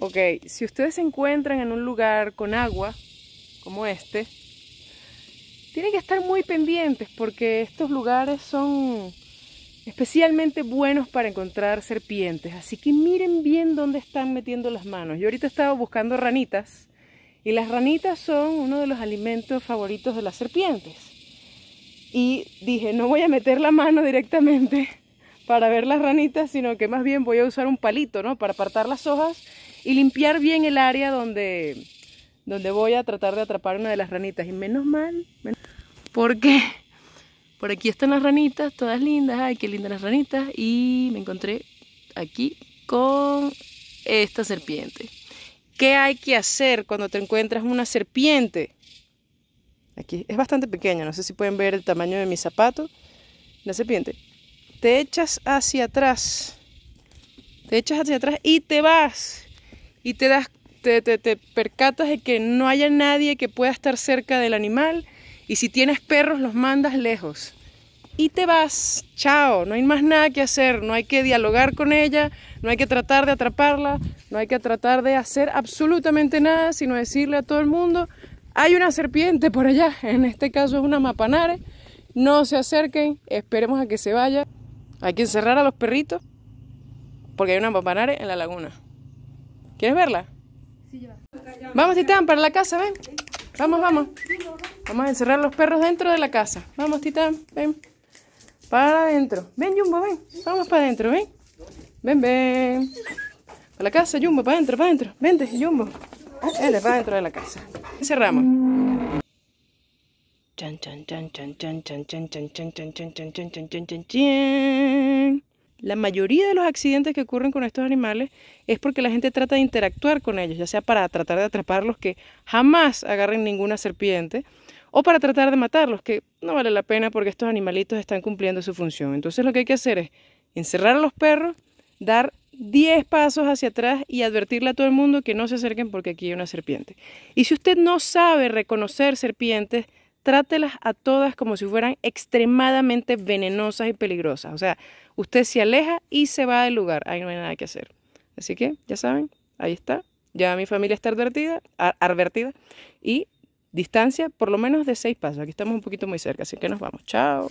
Ok, si ustedes se encuentran en un lugar con agua, como este, tienen que estar muy pendientes porque estos lugares son especialmente buenos para encontrar serpientes. Así que miren bien dónde están metiendo las manos. Yo ahorita estaba buscando ranitas y las ranitas son uno de los alimentos favoritos de las serpientes. Y dije, no voy a meter la mano directamente para ver las ranitas, sino que más bien voy a usar un palito, ¿no? Para apartar las hojas y limpiar bien el área donde, donde voy a tratar de atrapar una de las ranitas. Y menos mal, porque por aquí están las ranitas, todas lindas, ay, qué lindas las ranitas. Y me encontré aquí con esta serpiente. ¿Qué hay que hacer cuando te encuentras una serpiente? Aquí es bastante pequeña, no sé si pueden ver el tamaño de mi zapato. La serpiente. Te echas hacia atrás. Te echas hacia atrás y te vas y te, das, te, te, percatas de que no haya nadie que pueda estar cerca del animal y si tienes perros los mandas lejos y te vas, chao, no hay más nada que hacer, no hay que dialogar con ella, no hay que tratar de atraparla, no hay que tratar de hacer absolutamente nada, sino decirle a todo el mundo, hay una serpiente por allá, en este caso es una mapanare, no se acerquen, esperemos a que se vaya, hay que encerrar a los perritos, porque hay una mapanare en la laguna. ¿Quieres verla? Sí, ya. Vamos, Titán, para la casa, ven. Vamos, vamos. Vamos a encerrar los perros dentro de la casa. Vamos, Titán, ven. Para adentro. Ven, Jumbo, ven. Vamos para adentro, ven. Ven, ven. Para la casa, Jumbo, para adentro, para adentro. Vente, Jumbo. va para adentro de la casa. Encerramos. Chan, la mayoría de los accidentes que ocurren con estos animales es porque la gente trata de interactuar con ellos, ya sea para tratar de atraparlos que jamás agarren ninguna serpiente, o para tratar de matarlos, que no vale la pena porque estos animalitos están cumpliendo su función. Entonces lo que hay que hacer es encerrar a los perros, dar 10 pasos hacia atrás y advertirle a todo el mundo que no se acerquen porque aquí hay una serpiente. Y si usted no sabe reconocer serpientes, trátelas a todas como si fueran extremadamente venenosas y peligrosas. O sea, usted se aleja y se va del lugar. Ahí no hay nada que hacer. Así que, ya saben, ahí está. Ya mi familia está advertida, advertida. Y distancia por lo menos de seis pasos. Aquí estamos un poquito muy cerca, así que nos vamos. Chao.